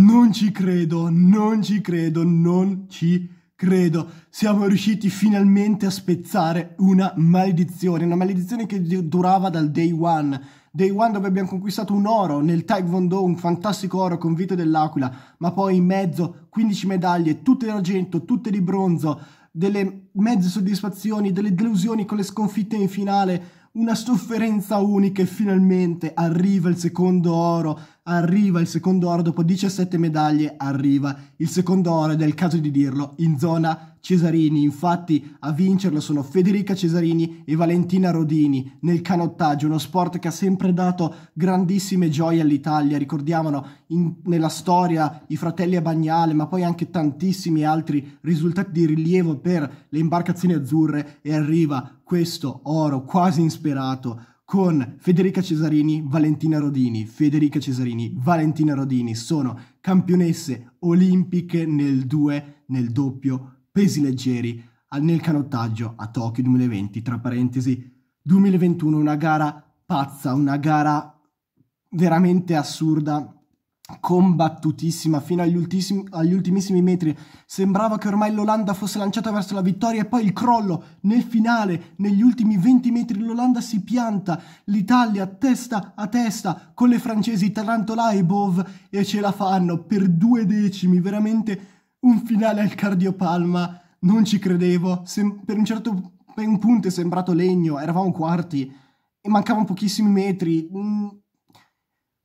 Non ci credo, non ci credo, non ci credo. Siamo riusciti finalmente a spezzare una maledizione, una maledizione che durava dal day one. Day One dove abbiamo conquistato un oro nel Taekwondo, un fantastico oro con Vito dell'Aquila, ma poi in mezzo 15 medaglie, tutte d'argento, tutte di bronzo, delle mezze soddisfazioni, delle delusioni con le sconfitte in finale, una sofferenza unica e finalmente arriva il secondo oro arriva il secondo oro dopo 17 medaglie, arriva il secondo oro ed è il caso di dirlo in zona Cesarini. Infatti a vincerlo sono Federica Cesarini e Valentina Rodini nel canottaggio, uno sport che ha sempre dato grandissime gioie all'Italia. Ricordiamolo in, nella storia i fratelli a Bagnale, ma poi anche tantissimi altri risultati di rilievo per le imbarcazioni azzurre e arriva questo oro quasi insperato con Federica Cesarini, Valentina Rodini. Federica Cesarini, Valentina Rodini sono campionesse olimpiche nel 2, nel doppio, pesi leggeri, nel canottaggio a Tokyo 2020, tra parentesi 2021, una gara pazza, una gara veramente assurda combattutissima fino agli, ultissimi, agli ultimissimi metri. Sembrava che ormai l'Olanda fosse lanciata verso la vittoria e poi il crollo nel finale, negli ultimi 20 metri l'Olanda si pianta, l'Italia testa a testa con le francesi Tarantola e Bov e ce la fanno per due decimi, veramente un finale al cardiopalma, non ci credevo, Sem- per un certo per un punto è sembrato legno, eravamo quarti e mancavano pochissimi metri. Mm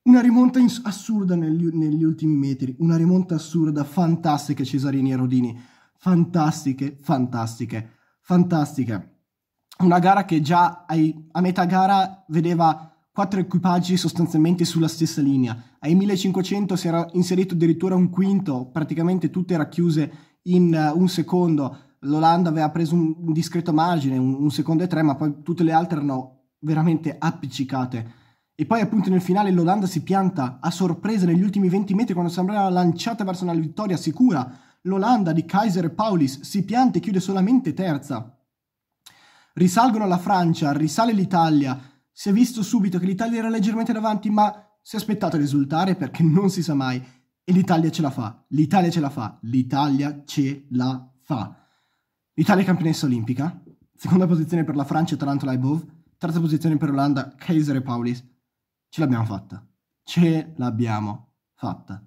una rimonta ins- assurda negli, negli, ultimi metri, una rimonta assurda, fantastica Cesarini e Rodini, fantastiche, fantastiche, fantastiche. Una gara che già ai, a metà gara vedeva quattro equipaggi sostanzialmente sulla stessa linea. Ai 1500 si era inserito addirittura un quinto, praticamente tutte racchiuse in uh, un secondo. L'Olanda aveva preso un, un discreto margine, un, un, secondo e tre, ma poi tutte le altre erano veramente appiccicate e poi appunto nel finale l'Olanda si pianta a sorpresa negli ultimi 20 metri quando sembrava lanciata verso una vittoria sicura. L'Olanda di Kaiser e Paulis si pianta e chiude solamente terza. Risalgono la Francia, risale l'Italia. Si è visto subito che l'Italia era leggermente davanti, ma si è aspettato a esultare perché non si sa mai. E l'Italia ce la fa, l'Italia ce la fa, l'Italia ce la fa. L'Italia è campionessa olimpica, seconda posizione per la Francia, Tarantola e Bove, terza posizione per l'Olanda, Kaiser e Paulis ce l'abbiamo fatta. Ce l'abbiamo fatta.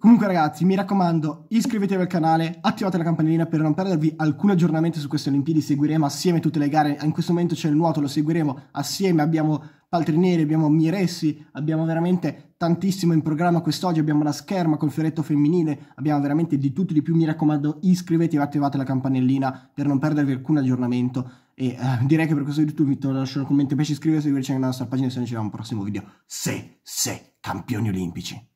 Comunque ragazzi, mi raccomando, iscrivetevi al canale, attivate la campanellina per non perdervi alcun aggiornamento su queste Olimpiadi, seguiremo assieme tutte le gare, in questo momento c'è il nuoto, lo seguiremo assieme, abbiamo Altri Neri, abbiamo Miressi, abbiamo veramente tantissimo in programma quest'oggi, abbiamo la scherma col fioretto femminile, abbiamo veramente di tutto di più, mi raccomando iscrivetevi e attivate la campanellina per non perdervi alcun aggiornamento e eh, direi che per questo video vi lascio un commento, invece iscrivetevi alla nostra pagina se non ci vediamo un prossimo video, se, se, campioni olimpici.